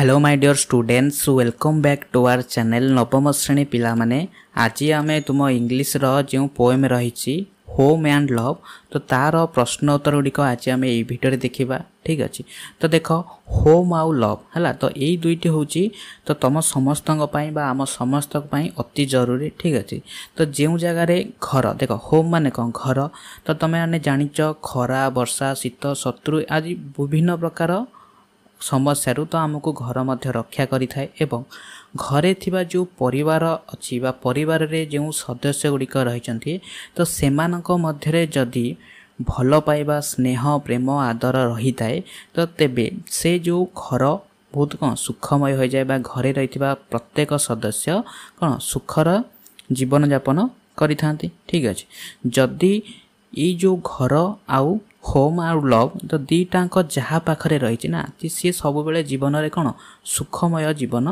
hello my dear students welcome back to our channel নবম শ্রেণী পিলামানে আজি আমি তুম ইংলিশর যে পোয়েম রয়েছে হোম অ্যান্ড লভ তো তার প্রশ্ন উত্তর গুড়ি আজ আমি এই ভিডিওরে দেখিবা ঠিক আছে তো দেখ হোম আউ লভ হ্যাঁ তো এই দুইটি হচ্ছে তো তুম সমস্ত বা আম সমস্ত অতি জরুরি ঠিক আছে তো যে জায়গায় ঘর দেখ হোম মানে কম ঘর তো তুমি মানে জাঁচ খরা বর্ষা শীত শত্রু আদি বিভিন্ন প্রকার ସମସ୍ୟାରୁ ତ ଆମକୁ ଘର ମଧ୍ୟ ରକ୍ଷା କରିଥାଏ ଏବଂ ଘରେ ଥିବା ଯେଉଁ ପରିବାର ଅଛି ବା ପରିବାରରେ ଯେଉଁ ସଦସ୍ୟ ଗୁଡ଼ିକ ରହିଛନ୍ତି ତ ସେମାନଙ୍କ ମଧ୍ୟରେ ଯଦି ଭଲ ପାଇବା ସ୍ନେହ ପ୍ରେମ ଆଦର ରହିଥାଏ ତ ତେବେ ସେ ଯେଉଁ ଘର ବହୁତ କ'ଣ ସୁଖମୟ ହୋଇଯାଏ ବା ଘରେ ରହିଥିବା ପ୍ରତ୍ୟେକ ସଦସ୍ୟ କ'ଣ ସୁଖର ଜୀବନଯାପନ କରିଥାନ୍ତି ଠିକ୍ ଅଛି ଯଦି ଏଇ ଯେଉଁ ଘର ଆଉ ହୋମ୍ ଆଉ ଲଭ୍ ତ ଦୁଇଟାଙ୍କ ଯାହା ପାଖରେ ରହିଛି ନା ସିଏ ସବୁବେଳେ ଜୀବନରେ କ'ଣ ସୁଖମୟ ଜୀବନ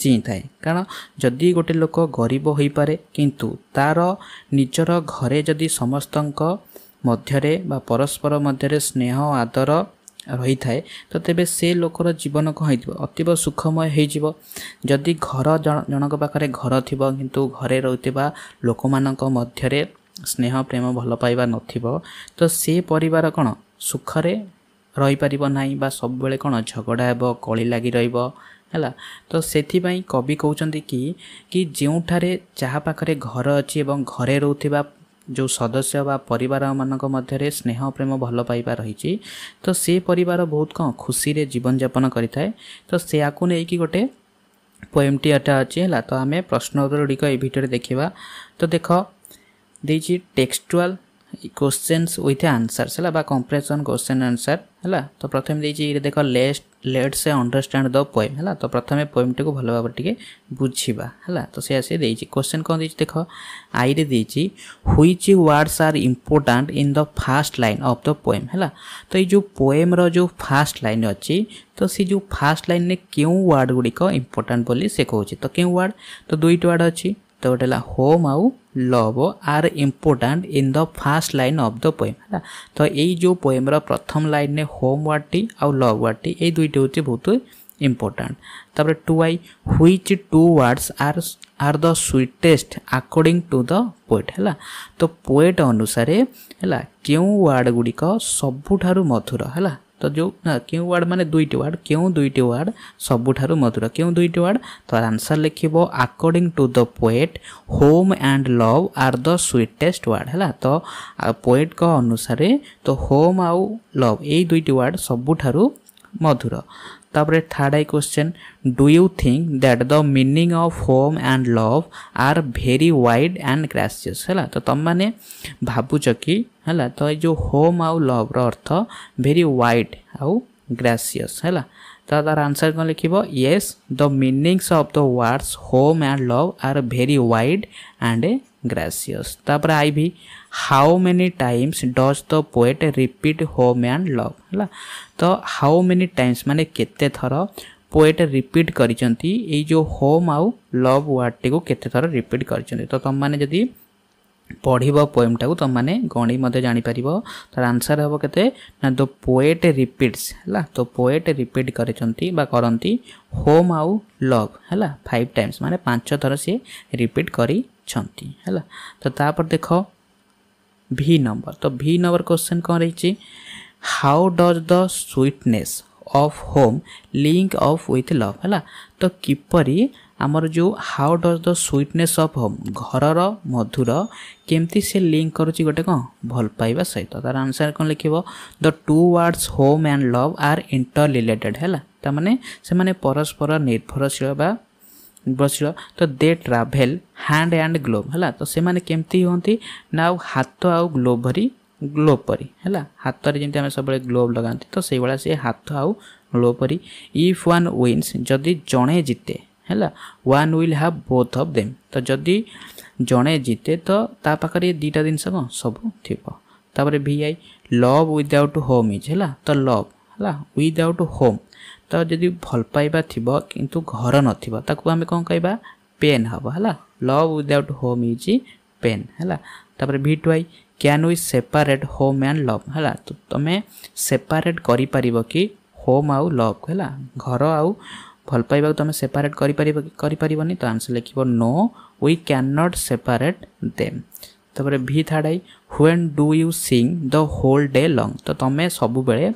ଜିଇଁଥାଏ କାରଣ ଯଦି ଗୋଟେ ଲୋକ ଗରିବ ହୋଇପାରେ କିନ୍ତୁ ତା'ର ନିଜର ଘରେ ଯଦି ସମସ୍ତଙ୍କ ମଧ୍ୟରେ ବା ପରସ୍ପର ମଧ୍ୟରେ ସ୍ନେହ ଆଦର ରହିଥାଏ ତ ତେବେ ସେ ଲୋକର ଜୀବନ କ'ଣ ହେଇଥିବ ଅତୀବ ସୁଖମୟ ହେଇଯିବ ଯଦି ଘର ଜଣ ଜଣଙ୍କ ପାଖରେ ଘର ଥିବ କିନ୍ତୁ ଘରେ ରହୁଥିବା ଲୋକମାନଙ୍କ ମଧ୍ୟରେ ସ୍ନେହ ପ୍ରେମ ଭଲ ପାଇବା ନଥିବ ତ ସେ ପରିବାର କ'ଣ ସୁଖରେ ରହିପାରିବ ନାହିଁ ବା ସବୁବେଳେ କ'ଣ ଝଗଡ଼ା ହେବ କଳି ଲାଗି ରହିବ ହେଲା ତ ସେଥିପାଇଁ କବି କହୁଛନ୍ତି କି କି ଯେଉଁଠାରେ ଯାହା ପାଖରେ ଘର ଅଛି ଏବଂ ଘରେ ରହୁଥିବା ଯେଉଁ ସଦସ୍ୟ ବା ପରିବାରମାନଙ୍କ ମଧ୍ୟରେ ସ୍ନେହ ପ୍ରେମ ଭଲ ପାଇବା ରହିଛି ତ ସେ ପରିବାର ବହୁତ କ'ଣ ଖୁସିରେ ଜୀବନଯାପନ କରିଥାଏ ତ ସେୟାକୁ ନେଇକି ଗୋଟେ ପୋଏମ୍ଟି ଏଟା ଅଛି ହେଲା ତ ଆମେ ପ୍ରଶ୍ନ ଉତ୍ତରଗୁଡ଼ିକ ଏଇ ଭିଡ଼ିଓରେ ଦେଖିବା ତ ଦେଖ देखिए ଟେକ୍ସଚୁଆଲ୍ क्वेश्चन ओथ आंसर्स है कंप्रेसन क्वेश्चन आंसर है तो प्रथम देखिए देख लेट लेट से अंडरस्टैंड द पोएम है तो प्रथम पोएम टी भल भाव टे बुझा है तो सी आस क्वेश्चन कौन देखिए देख आई रे देखिए words are important in the first line of the poem है तो ये जो पोएम जो फास्ट लाइन अच्छी तो सी जो फास्ट लाइन में क्यों वार्ड गुड़िक इम्पोर्टाट बोली से कहे तो क्यों वार्ड तो दुईट वार्ड अच्छी ତ ଗୋଟେ ହେଲା ହୋମ୍ ଆଉ love are important in the first line of the poem ହେଲା ତ ଏଇ ଯେଉଁ ପୋଏମ୍ର ପ୍ରଥମ ଲାଇନ୍ରେ ହୋମ୍ ୱାର୍ଡ଼ଟି ଆଉ ଲଭ୍ ୱାର୍ଡ଼ଟି ଏଇ ଦୁଇଟି ହେଉଛି ବହୁତ ଇମ୍ପୋର୍ଟାଣ୍ଟ ତାପରେ two I which two words are are the sweetest according to the poet ହେଲା ତ ପୋଏଟ୍ ଅନୁସାରେ ହେଲା କେଉଁ ୱାର୍ଡ଼ ଗୁଡ଼ିକ ସବୁଠାରୁ ମଧୁର ହେଲା ତ ଯେଉଁ କେଉଁ ୱାର୍ଡ଼ ମାନେ ଦୁଇଟି ୱାର୍ଡ଼ କେଉଁ ଦୁଇଟି ୱାର୍ଡ଼ ସବୁଠାରୁ ମଧୁର କେଉଁ ଦୁଇଟି ୱାର୍ଡ଼ ତ ଆନ୍ସର୍ ଲେଖିବ according to the poet home and love are the sweetest word ହେଲା ତ ପୋଏଟ୍ଙ୍କ ଅନୁସାରେ ତ ହୋମ୍ ଆଉ ଲଭ୍ ଏଇ ଦୁଇଟି ୱାର୍ଡ଼ ସବୁଠାରୁ ମଧୁର তাপরে third I question do you think that the meaning of home and love are very wide and gracious ହେଲା ତ ତୁମମାନେ ଭାବୁଛ କି ହେଲା ତ ଏଇ ଯେଉଁ ହୋମ୍ ଆଉ ଲଭ୍ର ଅର୍ଥ ଭେରି ୱାଇଡ୍ ଆଉ ଗ୍ରାସିୟସ୍ ହେଲା ତ ତାର ଆନ୍ସର୍ କ'ଣ ଲେଖିବ yes the meanings of the words home and love are very wide and gracious ତାପରେ I V how many times does the poet repeat home and love है तो हाउ मेनी टाइम्स माने के थर पोएट रिपीट करिसेंती जो home आउ love ward T के थर रिपीट कर तो तुम माने जदी पढ़िब पोएम टाकू तुम मैंने गणी मध्य जापर तर आंसर हम के ना द पोएट रिपिट्स है तो पोएट रिपीट करती होम आउ लव है फाइव टाइम्स माने पांच थर सी रिपीट कर देख ଭି ନମ୍ବର ତ ଭି ନମ୍ବର କ୍ୱେଶ୍ଚନ୍ କ'ଣ ରହିଛି how does the sweetness of home link of with love ହେଲା ତ କିପରି ଆମର ଯେଉଁ how does the sweetness of home ଘରର ମଧୁର କେମିତି ସେ ଲିଙ୍କ କରୁଛି ଗୋଟେ କ'ଣ ଭଲ ପାଇବା ସହିତ ତାର ଆନ୍ସର୍ କ'ଣ ଲେଖିବ the two words home and love are interrelated ହେଲା ତାମାନେ ସେମାନେ ପରସ୍ପର ନିର୍ଭରଶୀଳ ବା ବସିଳ ତ they travel hand and glove ହେଲା ତ ସେମାନେ କେମିତି ହୁଅନ୍ତି ନା ଆଉ ହାତ ଆଉ ଗ୍ଲୋଭ୍ ଭରି ଗ୍ଲୋଭ୍ ପରି ହେଲା ହାତରେ ଯେମିତି ଆମେ ସବୁବେଳେ ଗ୍ଲୋଭ୍ ଲଗାନ୍ତି ତ ସେଇଭଳିଆ ସେ ହାତ ଆଉ ଗ୍ଲୋଭ୍ ପରି ଇଫ୍ ୱାନ୍ ୱିନ୍ସ ଯଦି ଜଣେ ଜିତେ ହେଲା one will have both of them ତ ଯଦି ଜଣେ ଜିତେ ତ ତା ପାଖରେ ଏ ଦୁଇଟା ଜିନିଷ କ'ଣ ସବୁ ଥିବ ତାପରେ V I love without home is ହେଲା ତ ଲଭ୍ ହେଲା ୱିଦାଉଟ୍ ହୋମ୍ ତ ଯଦି ଭଲ ପାଇବା ଥିବ କିନ୍ତୁ ଘର ନଥିବ ତାକୁ ଆମେ କ'ଣ କହିବା ପେନ୍ ହେବ ହେଲା love without home is pain ହେଲା ତାପରେ V two I can we separate home and love ହେଲା ତ ତୁମେ ସେପାରେଟ୍ କରିପାରିବ କି ହୋମ୍ ଆଉ ଲଭ୍ ହେଲା ଘର ଆଉ ଭଲ ପାଇବାକୁ ତୁମେ ସେପାରେଟ୍ କରିପାରିବ କି କରିପାରିବନି ତ ଆନ୍ସର୍ ଲେଖିବ no we can not separate them ତାପରେ V third I when do you sing the whole day long ତ ତୁମେ ସବୁବେଳେ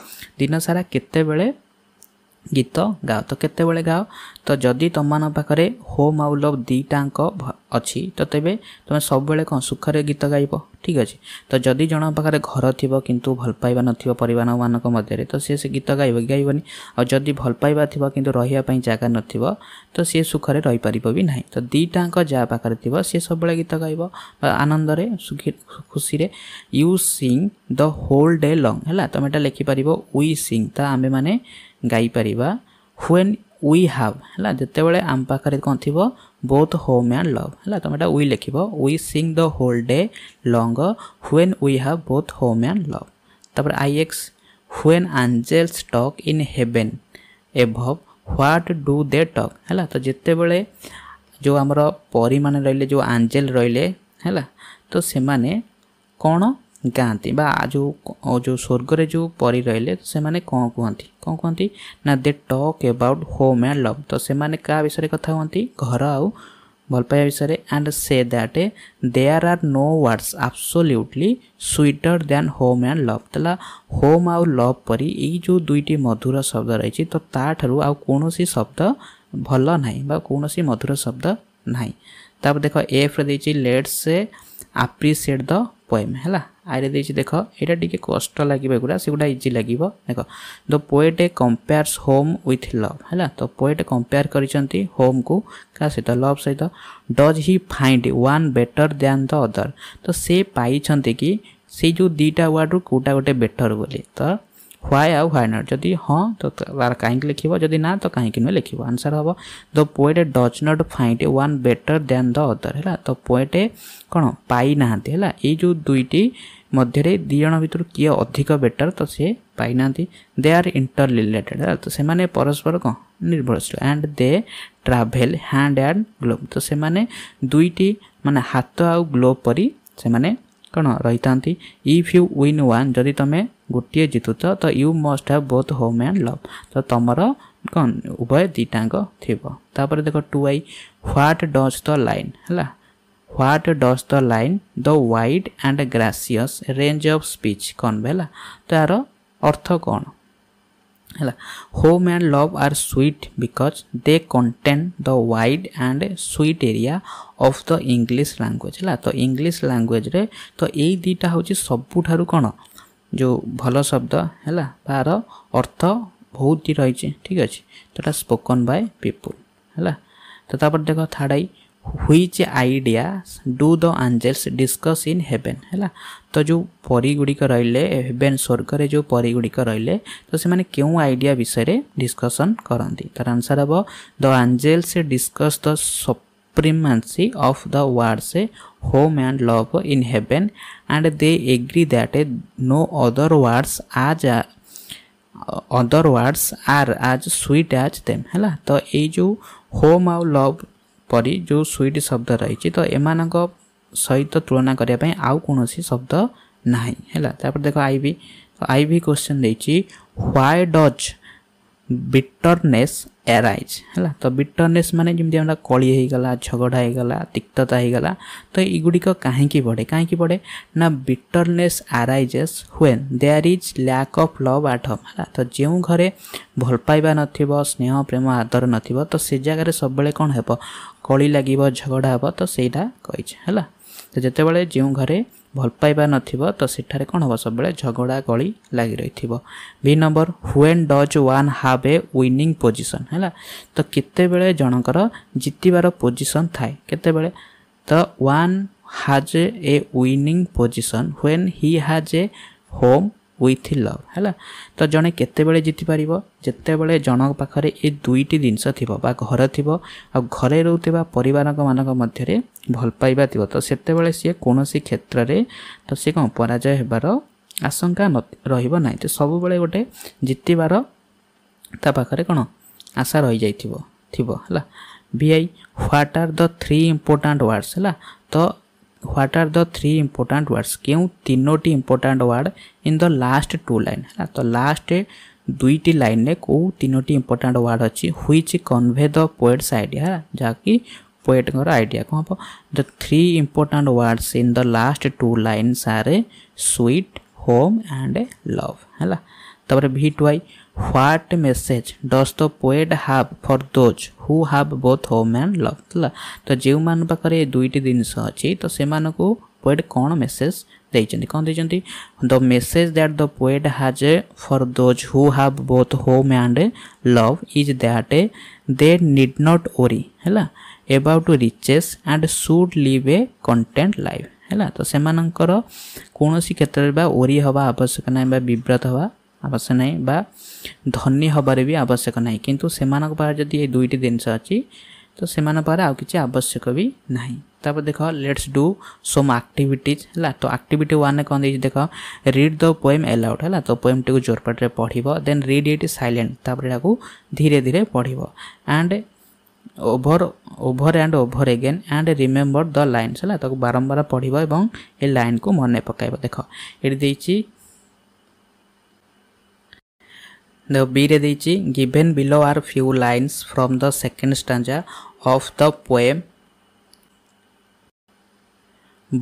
ଦିନସାରା କେତେବେଳେ ଗୀତ ଗାଅ ତ କେତେବେଳେ ଗାଅ ତ ଯଦି ତୁମମାନଙ୍କ ପାଖରେ ହୋମ୍ ଆଉ ଲଭ୍ ଦୁଇଟାଙ୍କ ଅଛି ତ ତେବେ ତୁମେ ସବୁବେଳେ କ'ଣ ସୁଖରେ ଗୀତ ଗାଇବ ଠିକ୍ ଅଛି ତ ଯଦି ଜଣଙ୍କ ପାଖରେ ଘର ଥିବ କିନ୍ତୁ ଭଲ ପାଇବା ନଥିବ ପରିବାରମାନଙ୍କ ମଧ୍ୟରେ ତ ସିଏ ସେ ଗୀତ ଗାଇବ କି ଗାଇବନି ଆଉ ଯଦି ଭଲ ପାଇବା ଥିବ କିନ୍ତୁ ରହିବା ପାଇଁ ଜାଗା ନଥିବ ତ ସିଏ ସୁଖରେ ରହିପାରିବ ବି ନାହିଁ ତ ଦୁଇଟାଙ୍କ ଯାହା ପାଖରେ ଥିବ ସିଏ ସବୁବେଳେ ଗୀତ ଗାଇବ ଆନନ୍ଦରେ ଖୁସିରେ you sing the whole day long ହେଲା ତୁମେ ଏଇଟା ଲେଖିପାରିବ ଉଇ ସିଂ ତା ଆମେମାନେ ଗାଇପାରିବା ହ୍ୱେନ୍ ୱି ହାଭ୍ ହେଲା ଯେତେବେଳେ ଆମ ପାଖରେ କ'ଣ ଥିବ ବହୁତ ହୋମ୍ ଆଣ୍ଡ ଲଭ୍ ହେଲା ତୁମେ ଏଇଟା ୱି ଲେଖିବ we sing the whole day long when we have both home and love ତାପରେ I X when angels talk in heaven above what do they talk ହେଲା ତ ଯେତେବେଳେ ଯେଉଁ ଆମର ପରୀମାନେ ରହିଲେ ଯେଉଁ ଆଞ୍ଜେଲ ରହିଲେ ହେଲା ତ ସେମାନେ କ'ଣ गाँती जो जो स्वर्ग में जो परी रही से कौन कहते कौन कहते ना they talk about home and love तो से विषय कथा कहते घर आ भलपाइवा विषय and say that they are no words absolutely sweeter than home and love तो होम आउ लव पर ये दुईट मधुर शब्द रही तो ताठू शब्द भल ना कौन सी मधुर शब्द ना देख एफ्रे लेट्स से आप्रिसीएट द पोएम है ଆଇରେ ଦେଇଛି ଦେଖ ଏଇଟା ଟିକେ କଷ୍ଟ ଲାଗିବ ଏଗୁଡ଼ା ସେଗୁଡ଼ା ଇଜି ଲାଗିବ ଦେଖ the poet compares home with love ହେଲା ତ ପୋଏଟ୍ କମ୍ପେୟାର କରିଛନ୍ତି ହୋମ୍କୁ କାହା ସହିତ ଲଭ୍ ସହିତ does he find one better than the other ତ ସେ ପାଇଛନ୍ତି କି ସେଇ ଯେଉଁ ଦୁଇଟା ୱାର୍ଡ଼ରୁ କେଉଁଟା ଗୋଟେ ବେଟର୍ ବୋଲି ତ ହ୍ୱାଏ ଆଉ ହ୍ୱାଏ ନଟ୍ ଯଦି ହଁ ତ ତାର କାହିଁକି ଲେଖିବ ଯଦି ନା ତ କାହିଁକି ନୁହେଁ ଲେଖିବ ଆନ୍ସର୍ ହେବ the poet does not find one better than the other ହେଲା ତ ପୋଏଟ୍ କ'ଣ ପାଇନାହାନ୍ତି ହେଲା ଏଇ ଯେଉଁ ଦୁଇଟି ମଧ୍ୟରେ ଦୁଇ ଜଣ ଭିତରୁ କିଏ ଅଧିକ ବେଟର୍ ତ ସିଏ ପାଇନାହାନ୍ତି ଦେ ଆର୍ ଇଣ୍ଟର ରିଲେଟେଡ୍ ହେଲା ତ ସେମାନେ ପରସ୍ପର କ'ଣ ନିର୍ଭରଶୀଳ and they travel hand and glove ତ ସେମାନେ ଦୁଇଟି ମାନେ ହାତ ଆଉ ଗ୍ଲୋବ୍ ପରି ସେମାନେ कहाँ रहे if you win one one जमे गोटे जितु छ त you must have both home and love तो त म उभय दुईटाङ्क थियो तर देख two I what does the line होला what does the line the wide and and range of speech speech कन् तो यार अर्थ कन् ହେଲା home and love are sweet because they contain the wide and sweet area of the English language ହେଲା ତ English ଲାଙ୍ଗୁଏଜ୍ରେ ତ ଏଇ ଦୁଇଟା ହେଉଛି ସବୁଠାରୁ କ'ଣ ଯେଉଁ ଭଲ ଶବ୍ଦ ହେଲା ତା'ର ଅର୍ଥ ବହୁତଟି ରହିଛି ଠିକ୍ ଅଛି ତ ଏଇଟା ସ୍ପୋକନ୍ ବାଏ ପିପୁଲ୍ ହେଲା ତ ତାପରେ ଦେଖ third I which idea do the angels discuss in heaven है तो जो परी गुड़िक रेवेन स्वर्ग में जो परी गुड़िक रे तो क्यों आईडिया विषय डिस्कसन करती तार आंसर हम the angels discuss the supremacy of the words home and love in heaven and they agree that no other words as other words are as sweet as them है तो ये जो home आउ love परी जो sweet शब्द रही तो एम सहित तुलना करने आउ कौन शब्द ना है देख आई भी तो आई भी क्वेश्चन देवाय डज बिटरनेस एराइज है तो बिटरनेस मानने जमी होगा झगड़ा होगा तिक्तता होगा तो युड़ कहीं बढ़े कहीं बढ़े ना बिटरनेस आरइजे हुए there is lack of love आठ है तो जो घरे भलपाइवा नथ स्नेह प्रेम आदर नथ तो से जगह सब कौन କଳି ଲାଗିବ ଝଗଡ଼ା ହେବ ତ ସେଇଟା କହିଛି ହେଲା ତ ଯେତେବେଳେ ଯେଉଁ ଘରେ ଭଲ ପାଇବା ନଥିବ ତ ସେଠାରେ କ'ଣ ହେବ ସବୁବେଳେ ଝଗଡ଼ା ଗଳି ଲାଗି ରହିଥିବ ବି number when does one have a winning position ହେଲା ତ କେତେବେଳେ ଜଣଙ୍କର ଜିତିବାର ପୋଜିସନ୍ ଥାଏ କେତେବେଳେ ତ one has a winning position when he has a home with love ହେଲା ତ ଜଣେ କେତେବେଳେ ଜିତିପାରିବ ଯେତେବେଳେ ଜଣଙ୍କ ପାଖରେ ଏ ଦୁଇଟି ଜିନିଷ ଥିବ ବା ଘର ଥିବ ଆଉ ଘରେ ରହୁଥିବା ପରିବାରଙ୍କମାନଙ୍କ ମଧ୍ୟରେ ଭଲ ପାଇବା ଥିବ ତ ସେତେବେଳେ ସିଏ କୌଣସି କ୍ଷେତ୍ରରେ ତ ସିଏ କ'ଣ ପରାଜୟ ହେବାର ଆଶଙ୍କା ନ ରହିବ ନାହିଁ ତ ସବୁବେଳେ ଗୋଟେ ଜିତିବାର ତା ପାଖରେ କ'ଣ ଆଶା ରହିଯାଇଥିବ ଥିବ ହେଲା V I what are the three important words ହେଲା ତ what are the three important words কেউ তিনোটি important word in the last two line হ্যাঁ তো লাস্ট দুইটি লাইনে কেউ তিনোটি ইম্পর্টাট ওয়ার্ড অছি which convey the poet's idea যা কি পোয়েটଙ୍କର ଆଇଡ଼ିଆ କ'ଣ ହେବ the three important words in the last two lines are sweet home and love ହେଲା ତାପରେ V two I what message does the poet have for those who have both home and love ହେଲା ତ ଯେଉଁମାନଙ୍କ ପାଖରେ ଏ ଦୁଇଟି ଜିନିଷ ଅଛି ତ ସେମାନଙ୍କୁ ପୋଏଟ୍ କ'ଣ ମେସେଜ୍ ଦେଇଛନ୍ତି କ'ଣ ଦେଇଛନ୍ତି the message that the poet has for those who have both home and love is that they need not worry ହେଲା about riches and should live a content life ହେଲା ତ ସେମାନଙ୍କର କୌଣସି କ୍ଷେତ୍ରରେ ବା ଓରି ହେବା ଆବଶ୍ୟକ ନାହିଁ ବା ବିବ୍ରତ ହେବା आवश्यक ना धनी हबार भी आवश्यक ना कि दुईट जिनस अच्छी तो से कि आवश्यक भी ना तप देख लेट्स डू सम आक्टिविटीज है तो आक्टिट वन कौन दे देख रिड द पोएम एलाउड है तो पोएम टी जोरपाटे पढ़व देन रीड इट सैलेन्टर यहाँ धीरे धीरे पढ़व and over over and over again and remember the line है बारंबार पढ़व लाइन को मन पक देख ये ଦେଖ ବିରେ ଦେଇଛି given below are few lines from the second stanza of the poem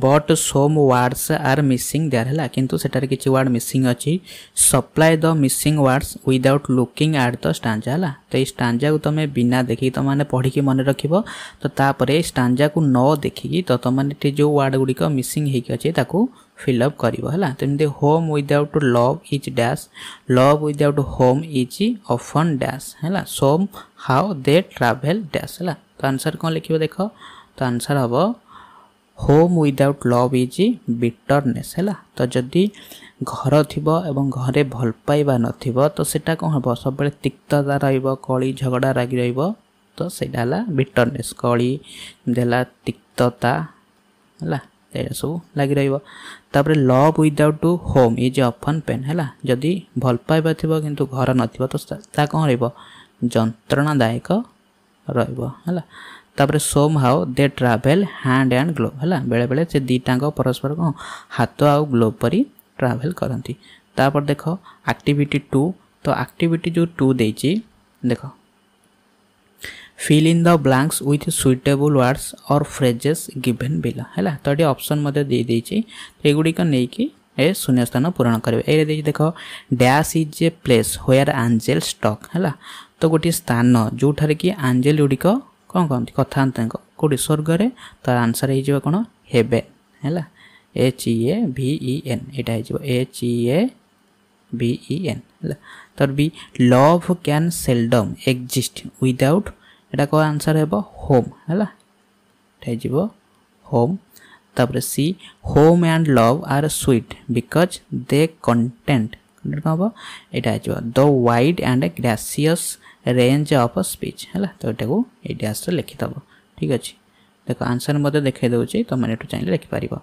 but some words are missing there ହେଲା କିନ୍ତୁ ସେଠାରେ କିଛି ୱାର୍ଡ଼ ମିସିଂ ଅଛି supply the missing words without looking at the stanza ହେଲା ତ ଏଇ ଷ୍ଟାଞ୍ଜାକୁ ତୁମେ ବିନା ଦେଖିକି ତୁମମାନେ ପଢ଼ିକି ମନେ ରଖିବ ତ ତାପରେ ଏଇ ଷ୍ଟାଞ୍ଜାକୁ ନ ଦେଖିକି ତ ତୁମମାନେ ଏଠି ଯେଉଁ ୱାର୍ଡ଼ ଗୁଡ଼ିକ ମିସିଂ ହେଇକି ଅଛି ତାକୁ ଫିଲ୍ ଅପ୍ କରିବ ହେଲା ତ ଏମିତି home without love is dash love without home is often dash ହେଲା somehow they travel dash ହେଲା ତ ଆନ୍ସର୍ କ'ଣ ଲେଖିବ ଦେଖ ତ ଆନ୍ସର୍ ହେବ home without love is bitterness ହେଲା ତ ଯଦି ଘର ଥିବ ଏବଂ ଘରେ ଭଲ ପାଇବା ନଥିବ ତ ସେଟା କ'ଣ ହେବ ସବୁବେଳେ ତିକ୍ତତା ରହିବ କଳି ଝଗଡ଼ା ଲାଗି ରହିବ ତ ସେଇଟା ହେଲା ବିଟରନେସ୍ କଳି ଯେମିତି ହେଲା ତିକ୍ତତା ହେଲା सब लग रहा love without to home is often pain है जदि भल पाइबा थी कि घर ना कौन रंत्रणादायक रहा somehow they travel hand and glove है बेले बेले से दीटा परस्पर कौन हाथ आउ ग्लोव पर ट्रावेल करती देख आक्टिविटी टू तो आक्टिविटी जो टू देख fill in the blanks with suitable words और फ्रेजेस गिभेन बेला है तो ये ऑप्शन मध्य दे नहीं कि शून्य स्थान पूरण करेंगे ये देख dash is a place where angel stuck है तो गोटे स्थान जोठार कि आंजेल गुड़िक कौन कहते कथाता कौटी स्वर्गर तार आंसर हो कौन हेबेन है एच इ ए भिई एन यहाँ एच इ भिई एन है तर भी love can seldom exist without এটা କ'ଣ ଆନ୍ସର୍ ହେବ ହୋମ୍ ହେଲା ଏଇଟା ହେଇଯିବ ହୋମ୍ ତାପରେ C home and love are sweet because they content content କ'ଣ ହେବ ଏଇଟା ହେଇଯିବ the wide and gracious range of speech ହେଲା ତ ଏଇଟାକୁ ଏଇଟି ଆନ୍ସର୍ ଲେଖିଦେବ ଠିକ୍ ଅଛି ଦେଖ ଆନ୍ସର୍ ମଧ୍ୟ ଦେଖାଇ ଦେଉଛି ତୁମେ ଏଠୁ ଚାହିଁଲେ ଲେଖିପାରିବ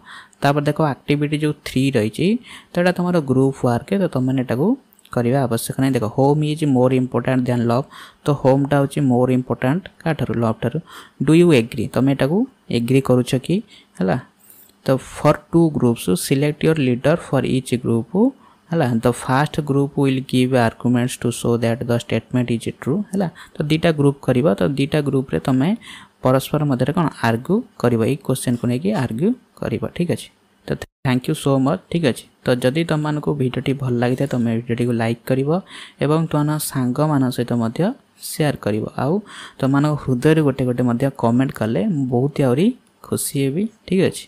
ତାପରେ ଦେଖ ଆକ୍ଟିଭିଟି ଯେଉଁ ଥ୍ରୀ ରହିଛି ତ ଏଇଟା ତୁମର ଗ୍ରୁପ୍ ୱାର୍କ ତ ତୁମେ ଏଟାକୁ करवा आवश्यक ना देख home is more important than love तो होमटा हूँ मोर इम्पोर्टाट का ठार् लव ठार डु यू एग्री तुम यू एग्री कर तो for two groups select your leader for each group है the first group will give arguments to show that the statement is true है तो दुटा group कर तो दुटा ग्रुप्रे तुम परस्पर मध्य कौन आर्ग्यू कर क्वेश्चन को लेकिन आर्ग्यू कर ठीक अच्छे থ্যাংক ইউ সো মচ ঠিক আছে ତ ଯଦି ତୁମମାନଙ୍କୁ ଭିଡ଼ିଓଟି ଭଲ ଲାଗିଥାଏ ତୁମେ ଭିଡ଼ିଓଟିକୁ ଲାଇକ୍ କରିବ ଏବଂ ତୁମ ସାଙ୍ଗମାନଙ୍କ ସହିତ ମଧ୍ୟ ସେୟାର କରିବ ଆଉ ତୁମମାନଙ୍କ ହୃଦୟରୁ ଗୋଟେ ଗୋଟେ ମଧ୍ୟ କମେଣ୍ଟ କଲେ ମୁଁ ବହୁତ ଆହୁରି ଖୁସି ହେବି ଠିକ୍ ଅଛି